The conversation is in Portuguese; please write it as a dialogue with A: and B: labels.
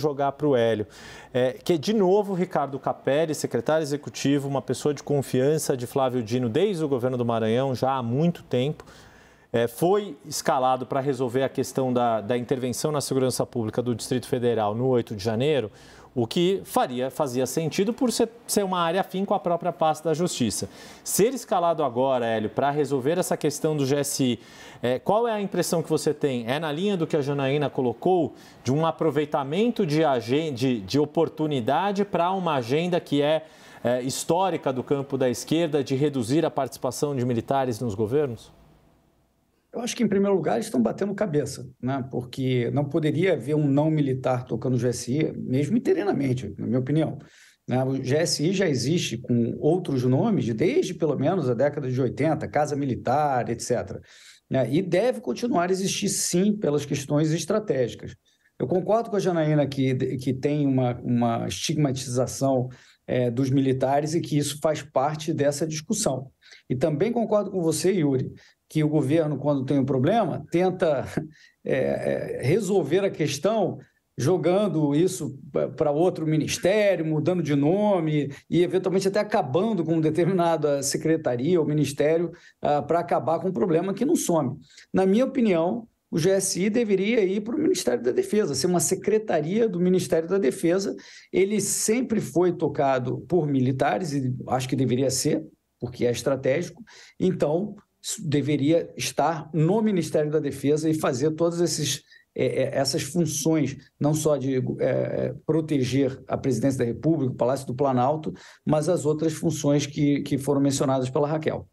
A: jogar para o Hélio, é, que de novo Ricardo Capelli, secretário executivo, uma pessoa de confiança de Flávio Dino desde o governo do Maranhão já há muito tempo, é, foi escalado para resolver a questão da, da intervenção na segurança pública do Distrito Federal no 8 de janeiro, o que faria, fazia sentido por ser, ser uma área afim com a própria pasta da Justiça. Ser escalado agora, Hélio, para resolver essa questão do GSI, é, qual é a impressão que você tem? É na linha do que a Janaína colocou, de um aproveitamento de, de, de oportunidade para uma agenda que é, é histórica do campo da esquerda, de reduzir a participação de militares nos governos?
B: Eu acho que, em primeiro lugar, eles estão batendo cabeça, né? porque não poderia haver um não militar tocando o GSI, mesmo interinamente, na minha opinião. Né? O GSI já existe com outros nomes desde pelo menos a década de 80, Casa Militar, etc. Né? E deve continuar a existir, sim, pelas questões estratégicas. Eu concordo com a Janaína que, que tem uma, uma estigmatização é, dos militares e que isso faz parte dessa discussão. E também concordo com você, Yuri, que o governo, quando tem um problema, tenta é, é, resolver a questão jogando isso para outro ministério, mudando de nome e, eventualmente, até acabando com determinada secretaria ou ministério uh, ah, para acabar com um problema que não some. Na minha opinião, o GSI deveria ir para o Ministério da Defesa, ser uma secretaria do Ministério da Defesa. Ele sempre foi tocado por militares, e acho que deveria ser, porque é estratégico. Então, deveria estar no Ministério da Defesa e fazer todas esses, é, é, essas funções, não só de é, proteger a presidência da República, o Palácio do Planalto, mas as outras funções que, que foram mencionadas pela Raquel.